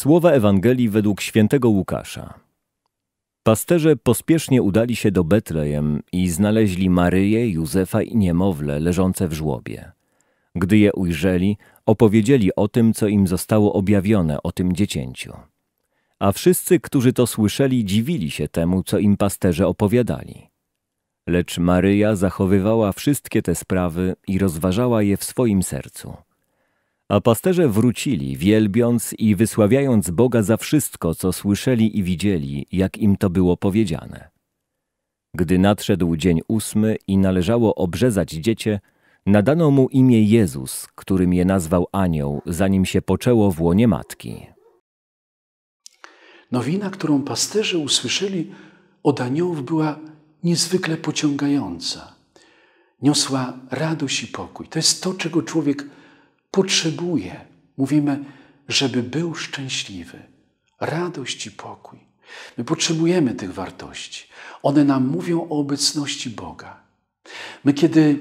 Słowa Ewangelii według świętego Łukasza. Pasterze pospiesznie udali się do Betlejem i znaleźli Maryję, Józefa i niemowlę leżące w żłobie. Gdy je ujrzeli, opowiedzieli o tym, co im zostało objawione o tym dziecięciu. A wszyscy, którzy to słyszeli, dziwili się temu, co im pasterze opowiadali. Lecz Maryja zachowywała wszystkie te sprawy i rozważała je w swoim sercu. A pasterze wrócili, wielbiąc i wysławiając Boga za wszystko, co słyszeli i widzieli, jak im to było powiedziane. Gdy nadszedł dzień ósmy i należało obrzezać dziecię, nadano mu imię Jezus, którym je nazwał anioł, zanim się poczęło w łonie matki. Nowina, którą pasterze usłyszeli od aniołów była niezwykle pociągająca. Niosła radość i pokój. To jest to, czego człowiek potrzebuje. Mówimy, żeby był szczęśliwy. Radość i pokój. My potrzebujemy tych wartości. One nam mówią o obecności Boga. My, kiedy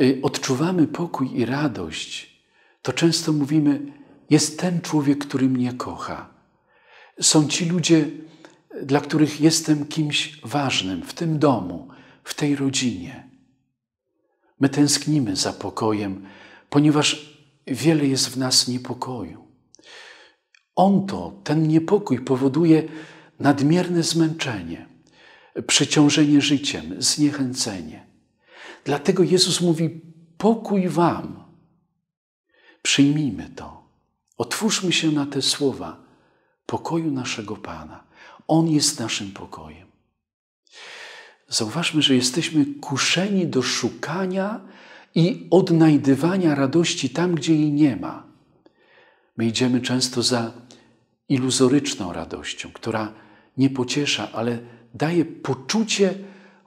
y, odczuwamy pokój i radość, to często mówimy: Jest ten człowiek, który mnie kocha. Są ci ludzie, dla których jestem kimś ważnym w tym domu, w tej rodzinie. My tęsknimy za pokojem, ponieważ wiele jest w nas niepokoju. On to, ten niepokój powoduje nadmierne zmęczenie, przeciążenie życiem, zniechęcenie. Dlatego Jezus mówi: Pokój Wam. Przyjmijmy to. Otwórzmy się na te słowa pokoju naszego Pana. On jest naszym pokojem. Zauważmy, że jesteśmy kuszeni do szukania i odnajdywania radości tam, gdzie jej nie ma. My idziemy często za iluzoryczną radością, która nie pociesza, ale daje poczucie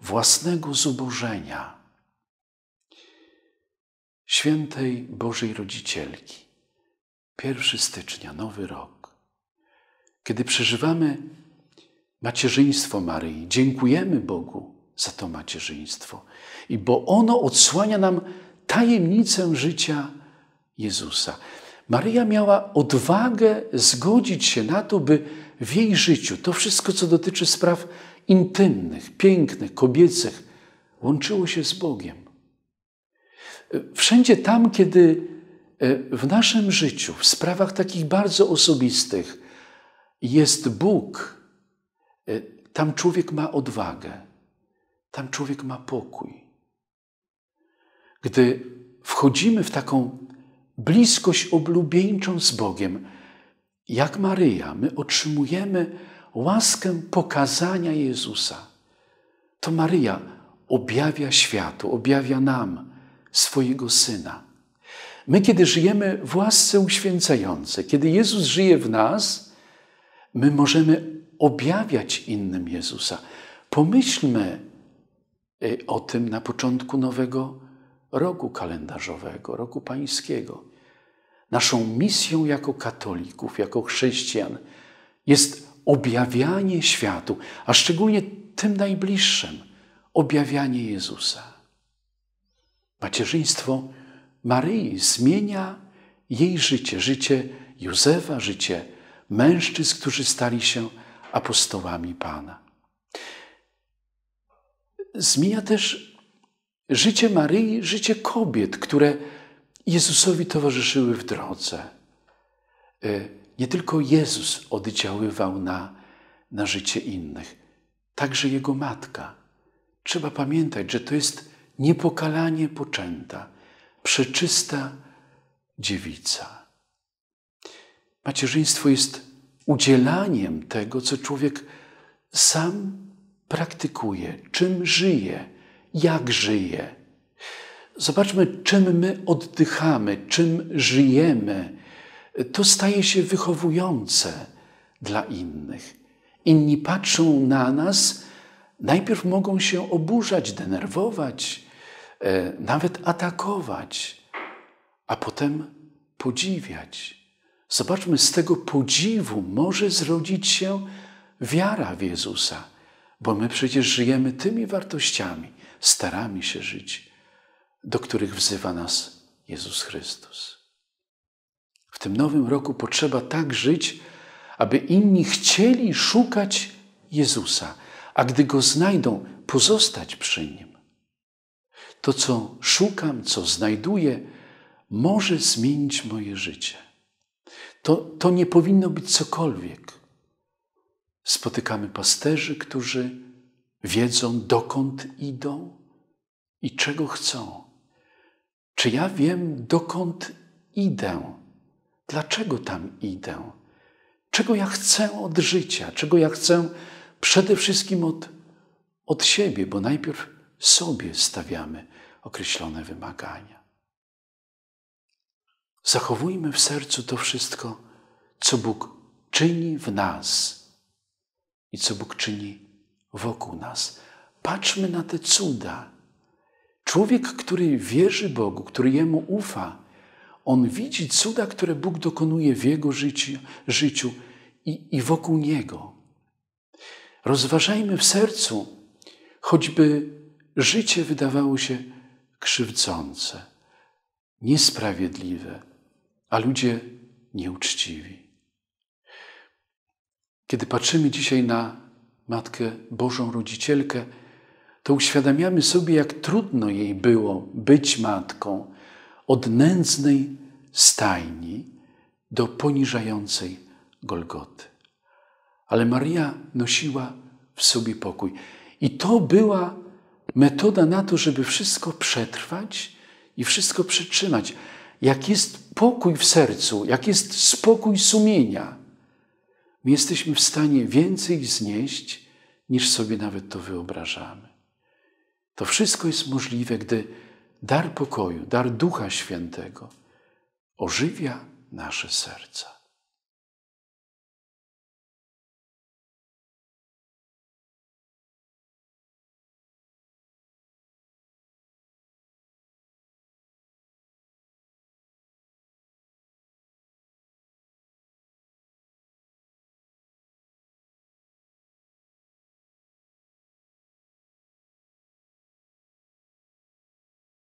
własnego zubożenia. Świętej Bożej Rodzicielki, 1 stycznia, nowy rok, kiedy przeżywamy macierzyństwo Maryi, dziękujemy Bogu za to macierzyństwo. I bo ono odsłania nam tajemnicę życia Jezusa. Maryja miała odwagę zgodzić się na to, by w jej życiu to wszystko, co dotyczy spraw intymnych, pięknych, kobiecych, łączyło się z Bogiem. Wszędzie tam, kiedy e, w naszym życiu, w sprawach takich bardzo osobistych, jest Bóg, e, tam człowiek ma odwagę. Tam człowiek ma pokój. Gdy wchodzimy w taką bliskość oblubieńczą z Bogiem, jak Maryja, my otrzymujemy łaskę pokazania Jezusa. To Maryja objawia światu, objawia nam swojego Syna. My, kiedy żyjemy w łasce uświęcającej, kiedy Jezus żyje w nas, my możemy objawiać innym Jezusa. Pomyślmy Y, o tym na początku nowego roku kalendarzowego, roku pańskiego. Naszą misją jako katolików, jako chrześcijan jest objawianie światu, a szczególnie tym najbliższym objawianie Jezusa. Macierzyństwo Maryi zmienia jej życie, życie Józefa, życie mężczyzn, którzy stali się apostołami Pana zmienia też życie Maryi, życie kobiet, które Jezusowi towarzyszyły w drodze. E, nie tylko Jezus oddziaływał na, na życie innych, także Jego matka. Trzeba pamiętać, że to jest niepokalanie poczęta, przeczysta dziewica. Macierzyństwo jest udzielaniem tego, co człowiek sam praktykuje, czym żyje, jak żyje. Zobaczmy, czym my oddychamy, czym żyjemy. To staje się wychowujące dla innych. Inni patrzą na nas, najpierw mogą się oburzać, denerwować, e, nawet atakować, a potem podziwiać. Zobaczmy, z tego podziwu może zrodzić się wiara w Jezusa bo my przecież żyjemy tymi wartościami, staramy się żyć, do których wzywa nas Jezus Chrystus. W tym nowym roku potrzeba tak żyć, aby inni chcieli szukać Jezusa, a gdy go znajdą, pozostać przy nim. To, co szukam, co znajduję, może zmienić moje życie. To, to nie powinno być cokolwiek Spotykamy pasterzy, którzy wiedzą, dokąd idą i czego chcą. Czy ja wiem, dokąd idę? Dlaczego tam idę? Czego ja chcę od życia? Czego ja chcę przede wszystkim od, od siebie, bo najpierw sobie stawiamy określone wymagania. Zachowujmy w sercu to wszystko, co Bóg czyni w nas i co Bóg czyni wokół nas. Patrzmy na te cuda. Człowiek, który wierzy Bogu, który Jemu ufa, on widzi cuda, które Bóg dokonuje w jego życiu, życiu i, i wokół niego. Rozważajmy w sercu, choćby życie wydawało się krzywdzące, niesprawiedliwe, a ludzie nieuczciwi. Kiedy patrzymy dzisiaj na Matkę Bożą Rodzicielkę, to uświadamiamy sobie, jak trudno jej było być matką od nędznej stajni do poniżającej Golgoty. Ale Maria nosiła w sobie pokój. I to była metoda na to, żeby wszystko przetrwać i wszystko przetrzymać. Jak jest pokój w sercu, jak jest spokój sumienia – My jesteśmy w stanie więcej znieść, niż sobie nawet to wyobrażamy. To wszystko jest możliwe, gdy dar pokoju, dar Ducha Świętego ożywia nasze serca.